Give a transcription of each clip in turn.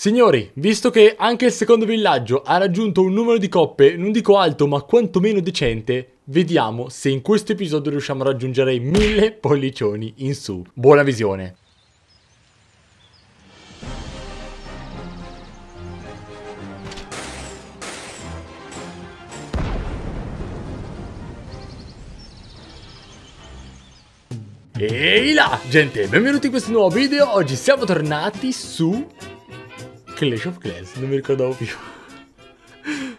Signori, visto che anche il secondo villaggio ha raggiunto un numero di coppe, non dico alto ma quantomeno decente, vediamo se in questo episodio riusciamo a raggiungere i mille pollicioni in su. Buona visione! Ehi là, gente, benvenuti in questo nuovo video, oggi siamo tornati su Clash of Clans, non mi ricordavo più.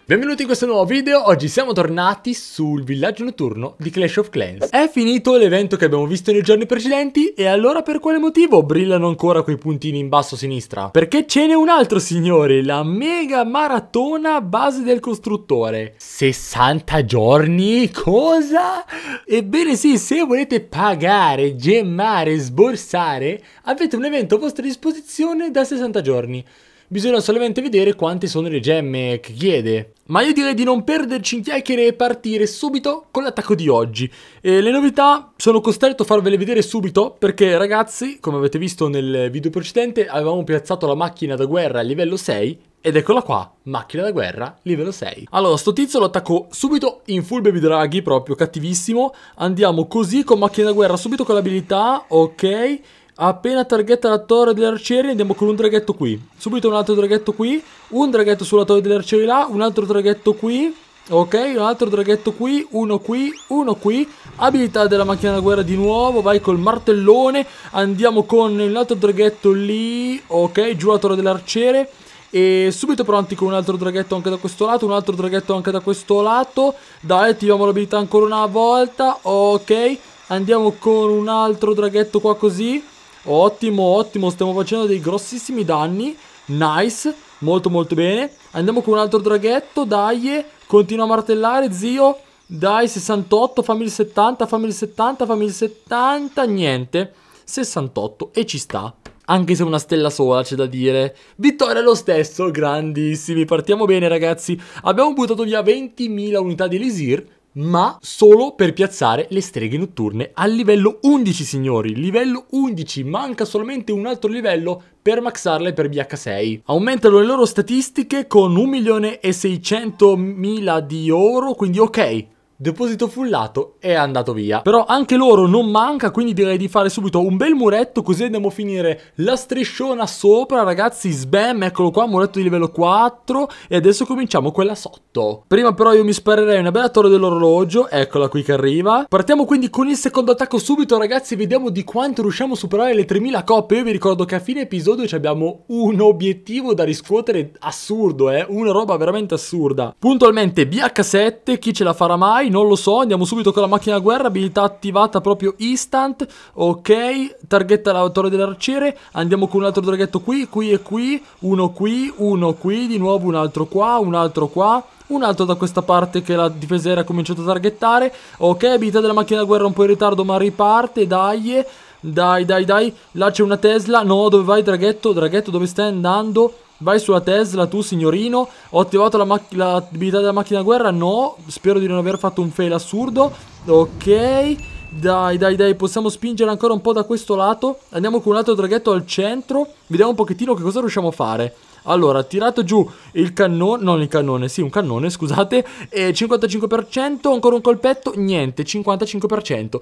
Benvenuti in questo nuovo video, oggi siamo tornati sul villaggio notturno di Clash of Clans. È finito l'evento che abbiamo visto nei giorni precedenti e allora per quale motivo brillano ancora quei puntini in basso a sinistra? Perché ce n'è un altro signori, la mega maratona base del costruttore. 60 giorni? Cosa? Ebbene sì, se volete pagare, gemmare, sborsare, avete un evento a vostra disposizione da 60 giorni. Bisogna solamente vedere quante sono le gemme che chiede. Ma io direi di non perderci in chiacchiere e partire subito con l'attacco di oggi. E le novità sono costretto a farvele vedere subito perché ragazzi, come avete visto nel video precedente, avevamo piazzato la macchina da guerra a livello 6 ed eccola qua, macchina da guerra, livello 6. Allora, sto tizio lo attacco subito in full baby draghi, proprio cattivissimo. Andiamo così con macchina da guerra, subito con l'abilità, ok. Appena targhetta la torre degli arcieri andiamo con un draghetto qui. Subito un altro draghetto qui. Un draghetto sulla torre degli arcieri là. Un altro draghetto qui. Ok, un altro draghetto qui, uno qui, uno qui. Abilità della macchina da guerra di nuovo, vai col martellone. Andiamo con un altro draghetto lì. Ok, giù la torre dell'arciere. E subito pronti con un altro draghetto anche da questo lato, un altro draghetto anche da questo lato. Dai, attiviamo l'abilità ancora una volta. Ok, andiamo con un altro draghetto qua così. Ottimo, ottimo, stiamo facendo dei grossissimi danni. Nice, molto molto bene. Andiamo con un altro draghetto, dai. Continua a martellare, zio. Dai, 68, fammi il 70, fammi il 70, fammi il 70. Niente, 68 e ci sta. Anche se una stella sola c'è da dire. Vittoria lo stesso, grandissimi. Partiamo bene ragazzi. Abbiamo buttato via 20.000 unità di Elisir ma solo per piazzare le streghe notturne al livello 11 signori, livello 11, manca solamente un altro livello per maxarle per BH6. Aumentano le loro statistiche con 1.600.000 di oro, quindi ok, Deposito fullato è andato via. Però anche loro non manca, quindi direi di fare subito un bel muretto così andiamo a finire la strisciona sopra, ragazzi, sbam, eccolo qua, muretto di livello 4 e adesso cominciamo quella sotto. Prima però io mi sparerei una bella torre dell'orologio, eccola qui che arriva. Partiamo quindi con il secondo attacco subito, ragazzi, vediamo di quanto riusciamo a superare le 3000 coppe. Io vi ricordo che a fine episodio abbiamo un obiettivo da riscuotere assurdo, eh, una roba veramente assurda. Puntualmente BH7, chi ce la farà mai? Non lo so, andiamo subito con la macchina da guerra, abilità attivata proprio instant, ok, targhetta la torre dell'arciere, andiamo con un altro draghetto qui, qui e qui, uno qui, uno qui, di nuovo un altro qua, un altro qua, un altro da questa parte che la difesa era cominciato a targhettare, ok, abilità della macchina da guerra un po' in ritardo ma riparte, dai, dai, dai, dai, là c'è una Tesla, no, dove vai draghetto, draghetto dove stai andando? Vai sulla Tesla, tu signorino. Ho attivato l'abilità della macchina guerra? No. Spero di non aver fatto un fail assurdo. Ok. Dai, dai, dai, possiamo spingere ancora un po' da questo lato. Andiamo con un altro draghetto al centro. Vediamo un pochettino che cosa riusciamo a fare. Allora, tirato giù il cannone, non il cannone, sì, un cannone, scusate, e 55%, ancora un colpetto, niente, 55%.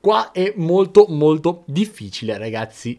Qua è molto molto difficile, ragazzi.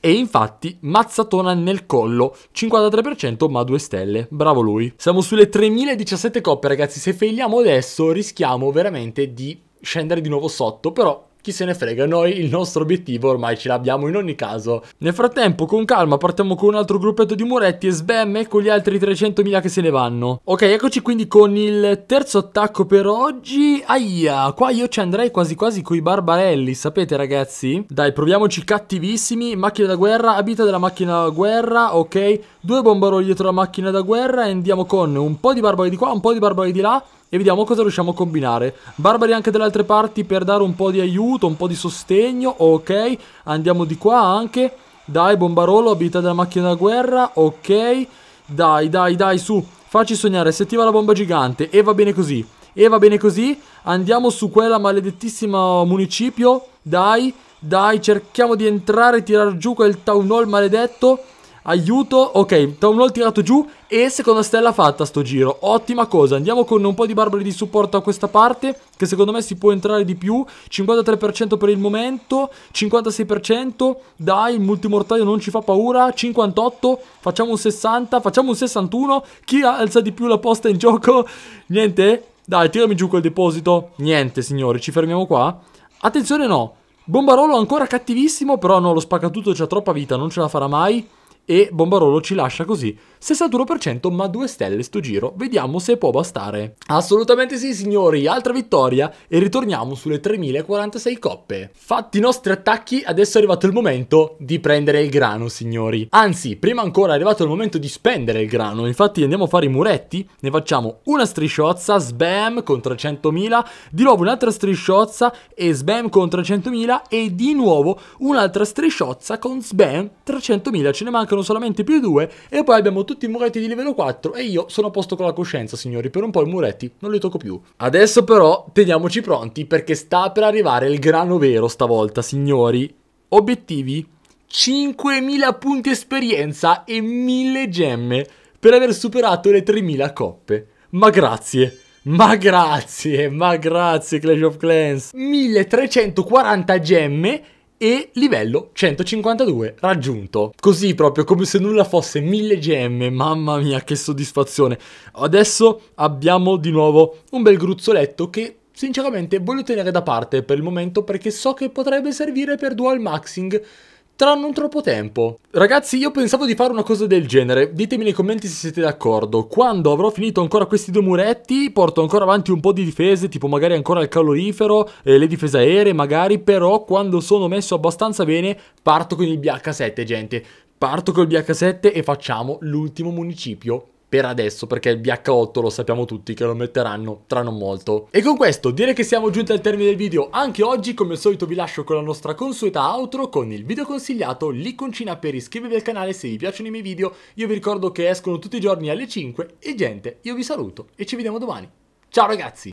E infatti mazzatona nel collo, 53% ma 2 stelle, bravo lui. Siamo sulle 3017 coppe ragazzi, se failiamo adesso rischiamo veramente di scendere di nuovo sotto, però chi se ne frega, noi il nostro obiettivo ormai ce l'abbiamo in ogni caso. Nel frattempo, con calma, partiamo con un altro gruppetto di muretti e sbam e con gli altri 300.000 che se ne vanno. Ok, eccoci quindi con il terzo attacco per oggi. Aia, qua io ci andrei quasi quasi coi barbarelli, sapete ragazzi? Dai, proviamoci cattivissimi. Macchina da guerra, abita della macchina da guerra, ok. Due bombaroli dietro la macchina da guerra e andiamo con un po' di barbari di qua, un po' di barbari di là e vediamo cosa riusciamo a combinare. Barbari anche dalle altre parti per dare un po' di aiuto, un po' di sostegno, ok. Andiamo di qua anche. Dai, bombarolo, abilità della macchina da guerra, ok. Dai, dai, dai, su. Facci sognare, si attiva la bomba gigante e va bene così. E va bene così. Andiamo su quella maledettissima municipio. Dai, dai, cerchiamo di entrare e tirar giù quel town hall maledetto. Aiuto, ok, Lol tirato giù e seconda stella fatta sto giro, ottima cosa, andiamo con un po' di barbari di supporto a questa parte che secondo me si può entrare di più, 53% per il momento, 56%, dai il multimortaio non ci fa paura, 58, facciamo un 60, facciamo un 61, chi alza di più la posta in gioco? Niente? Dai tirami giù quel deposito, niente signori, ci fermiamo qua? Attenzione no, Bombarolo ancora cattivissimo, però no, lo spaccatutto c'ha troppa vita, non ce la farà mai e Bombarolo ci lascia così. 61% ma 2 stelle sto giro, vediamo se può bastare. Assolutamente sì signori, altra vittoria e ritorniamo sulle 3046 coppe. Fatti i nostri attacchi, adesso è arrivato il momento di prendere il grano signori. Anzi, prima ancora è arrivato il momento di spendere il grano, infatti andiamo a fare i muretti, ne facciamo una strisciozza, sbam con 300.000, di nuovo un'altra strisciozza e sbam con 300.000 e di nuovo un'altra strisciozza con sbam 300.000, ce ne mancano mancano solamente più due e poi abbiamo tutti i muretti di livello 4 e io sono a posto con la coscienza, signori, per un po' i muretti non li tocco più. Adesso però teniamoci pronti perché sta per arrivare il grano vero stavolta, signori. Obiettivi 5000 punti esperienza e 1000 gemme per aver superato le 3000 coppe. Ma grazie. Ma grazie, ma grazie Clash of Clans. 1340 gemme e livello 152 raggiunto. Così proprio come se nulla fosse 1000 gemme, mamma mia che soddisfazione. Adesso abbiamo di nuovo un bel gruzzoletto che sinceramente voglio tenere da parte per il momento perché so che potrebbe servire per dual maxing tra non troppo tempo. Ragazzi, io pensavo di fare una cosa del genere, ditemi nei commenti se siete d'accordo. Quando avrò finito ancora questi due muretti, porto ancora avanti un po' di difese, tipo magari ancora il calorifero, eh, le difese aeree magari, però quando sono messo abbastanza bene, parto con il BH7, gente. Parto col BH7 e facciamo l'ultimo municipio per adesso perché il BH8 lo sappiamo tutti che lo metteranno tra non molto. E con questo direi che siamo giunti al termine del video anche oggi come al solito vi lascio con la nostra consueta outro con il video consigliato l'iconcina per iscrivervi al canale se vi piacciono i miei video io vi ricordo che escono tutti i giorni alle 5 e gente io vi saluto e ci vediamo domani. Ciao ragazzi!